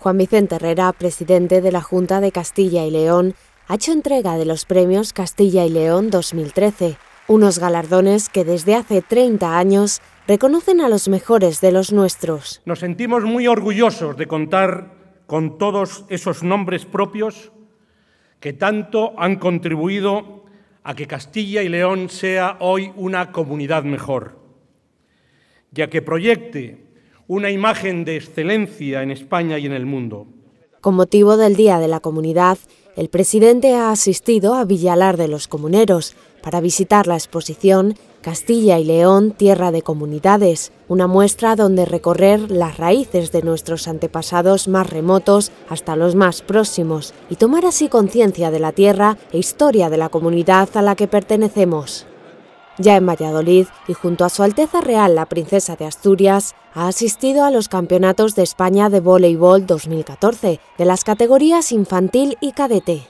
Juan Vicente Herrera, presidente de la Junta de Castilla y León, ha hecho entrega de los premios Castilla y León 2013, unos galardones que desde hace 30 años reconocen a los mejores de los nuestros. Nos sentimos muy orgullosos de contar con todos esos nombres propios que tanto han contribuido a que Castilla y León sea hoy una comunidad mejor, ya que proyecte una imagen de excelencia en España y en el mundo. Con motivo del Día de la Comunidad, el presidente ha asistido a Villalar de los Comuneros para visitar la exposición Castilla y León, Tierra de Comunidades, una muestra donde recorrer las raíces de nuestros antepasados más remotos hasta los más próximos y tomar así conciencia de la tierra e historia de la comunidad a la que pertenecemos. Ya en Valladolid y junto a Su Alteza Real la Princesa de Asturias, ha asistido a los Campeonatos de España de Voleibol 2014 de las categorías infantil y cadete.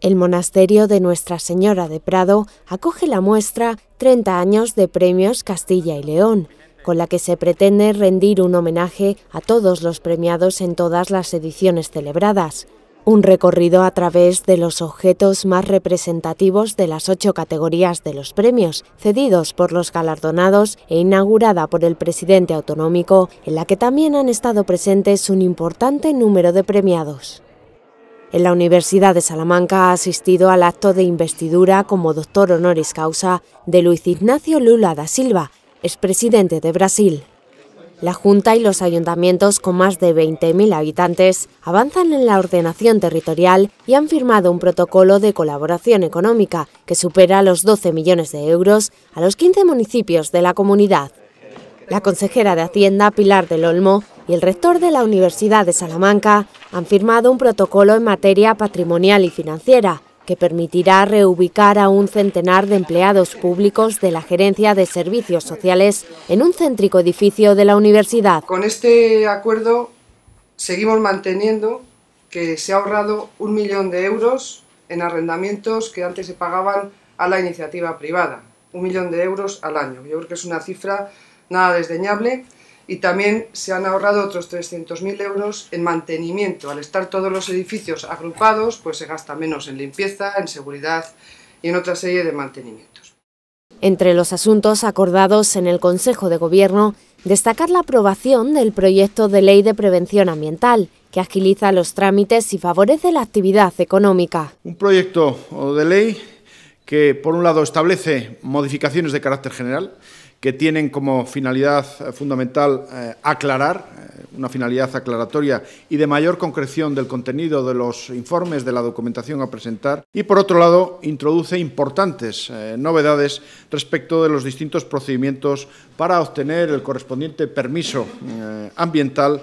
El monasterio de Nuestra Señora de Prado acoge la muestra 30 años de premios Castilla y León, con la que se pretende rendir un homenaje a todos los premiados en todas las ediciones celebradas, un recorrido a través de los objetos más representativos de las ocho categorías de los premios, cedidos por los galardonados e inaugurada por el presidente autonómico, en la que también han estado presentes un importante número de premiados. En la Universidad de Salamanca ha asistido al acto de investidura como doctor honoris causa de Luis Ignacio Lula da Silva, expresidente de Brasil. La Junta y los ayuntamientos con más de 20.000 habitantes avanzan en la ordenación territorial y han firmado un protocolo de colaboración económica que supera los 12 millones de euros a los 15 municipios de la comunidad. La consejera de Hacienda, Pilar del Olmo, y el rector de la Universidad de Salamanca han firmado un protocolo en materia patrimonial y financiera que permitirá reubicar a un centenar de empleados públicos de la Gerencia de Servicios Sociales en un céntrico edificio de la universidad. Con este acuerdo seguimos manteniendo que se ha ahorrado un millón de euros en arrendamientos que antes se pagaban a la iniciativa privada. Un millón de euros al año. Yo creo que es una cifra nada desdeñable y también se han ahorrado otros 300.000 euros en mantenimiento. Al estar todos los edificios agrupados, pues se gasta menos en limpieza, en seguridad y en otra serie de mantenimientos. Entre los asuntos acordados en el Consejo de Gobierno, destacar la aprobación del proyecto de ley de prevención ambiental, que agiliza los trámites y favorece la actividad económica. Un proyecto de ley que, por un lado, establece modificaciones de carácter general, que tienen como finalidad eh, fundamental eh, aclarar, eh, una finalidad aclaratoria y de mayor concreción del contenido de los informes, de la documentación a presentar, y por otro lado introduce importantes novedades respecto de los distintos procedimientos para obtener el correspondiente permiso ambiental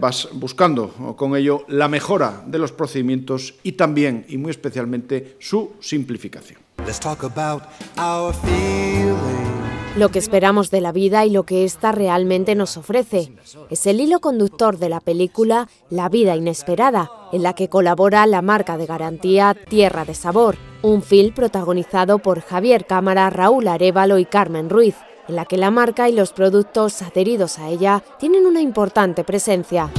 vas buscando con ello la mejora de los procedimientos y también y muy especialmente su simplificación. Lo que esperamos de la vida y lo que ésta realmente nos ofrece es el hilo conductor de la película La vida inesperada, en la que colabora la marca de garantía Tierra de Sabor, un film protagonizado por Javier Cámara, Raúl Arevalo y Carmen Ruiz, en la que la marca y los productos adheridos a ella tienen una importante presencia.